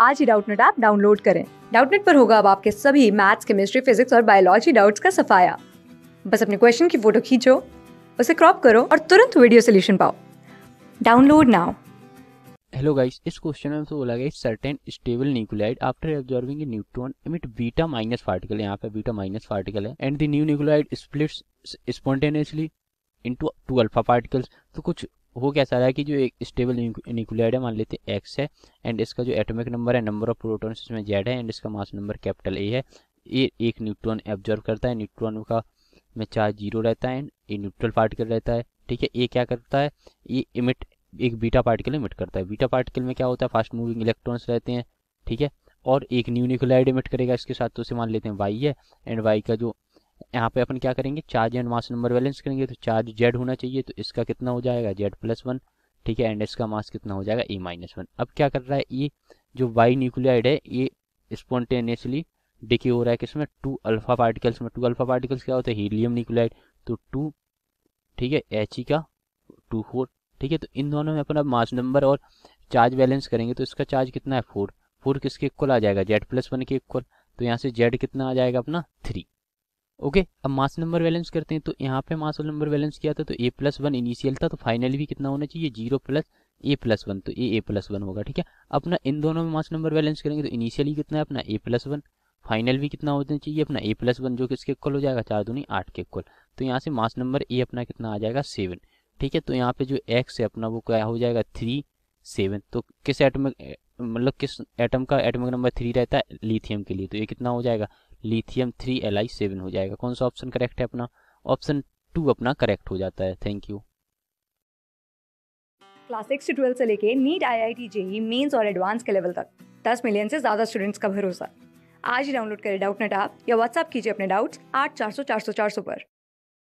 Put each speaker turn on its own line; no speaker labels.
आज ही Doubtnut app download करें डाउटनेट पर होगा अब आपके सभी मैथ्स केमिस्ट्री फिजिक्स और बायोलॉजी डाउट्स का सफाया बस अपने क्वेश्चन की फोटो खींचो उसे क्रॉप करो और तुरंत वीडियो सोल्यूशन पाओ डाउनलोड नाउ
हेलो गाइस इस क्वेश्चन में तो बोला गया certain stable nuclide after absorbing neutron emit beta minus particle यहाँ पे बीटा माइनस पार्टिकल है and the new nuclide splits spontaneously into two alpha particles तो कुछ हो क्या सारा है कि जो एक स्टेबल न्यूक्लियाइड है मान लेते हैं एक्स है एंड इसका जो एटॉमिक नंबर है नंबर ऑफ प्रोटॉन इसमें जेड है एंड इसका मास नंबर कैपिटल ए है ये एक न्यूट्रॉन एब्जॉर्व करता है न्यूट्रॉन का में चार्ज जीरो रहता है एंड ये न्यूट्रल पार्टिकल रहता है ठीक है ये क्या करता है ये इमिट एक बीटा पार्टिकल इमिट करता है बीटा पार्टिकल में क्या होता है फास्ट मूविंग इलेक्ट्रॉन्स रहते हैं ठीक है और एक न्यू न्यूक्लियाइड इमिट करेगा इसके साथ तो उसे मान लेते हैं वाई है एंड वाई का जो यहाँ पे अपन क्या करेंगे charge and mass number balance करेंगे तो चार्ज जेड होना चाहिए तो इसका कितना हो जाएगा जेड प्लस वन ठीक है एंड इसका मास कितना हो जाएगा ए माइनस वन अब क्या कर रहा है ये जो वाई न्यूक्लियाइड है ये स्पॉन्टेनियसली डिके हो रहा है किसमें टू अल्फा पार्टिकल्स में टू अल्फा पार्टिकल्स क्या होते हैं हीलियम न्यूक्लियाइड तो टू ठीक है एच ई e का टू फोर ठीक है तो इन दोनों में अपन अब मास नंबर और चार्ज बैलेंस करेंगे तो इसका चार्ज कितना है फोर फोर किसके इक्वल आ जाएगा जेड प्लस वन के इक्वल तो यहाँ से जेड कितना आ जाएगा अपना थ्री ओके अब मास नंबर बैलेंस करते हैं तो यहाँ पे मास नंबर बैलेंस किया था तो ए प्लस वन इनिशियल था तो फाइनल भी कितना होना चाहिए zero plus A plus one तो ए ए प्लस वन होगा ठीक है अपना इन दोनों में मास नंबर बैलेंस करेंगे तो इनिशियली कितना है अपना ए प्लस वन फाइनल भी कितना होना चाहिए अपना ए प्लस वन जो कि इसके इक्वल हो जाएगा चार दूनी आठ के इक्वल तो यहाँ से मास नंबर ए अपना कितना आ जाएगा सेवन ठीक है तो यहाँ पे जो एक्स है अपना वो क्या हो जाएगा थ्री सेवन तो किस एटमिक मतलब किस एटम का एटमिक नंबर थ्री रहता है लिथियम के लिए तो ये कितना हो जाएगा lithium three L I seven हो जाएगा कौन सा ऑप्शन करेक्ट है अपना ऑप्शन टू अपना करेक्ट हो जाता है थैंक यू
क्लास सिक्स से ट्वेल्थ से लेके NEET I I T JEE mains और एडवांस के लेवल तक दस मिलियन से ज़्यादा स्टूडेंट्स का भरोसा आज ही डाउनलोड करें डाउट नेट आप या व्हाट्सअप कीजिए अपने डाउट्स आठ चार सौ चार सौ चार सौ पर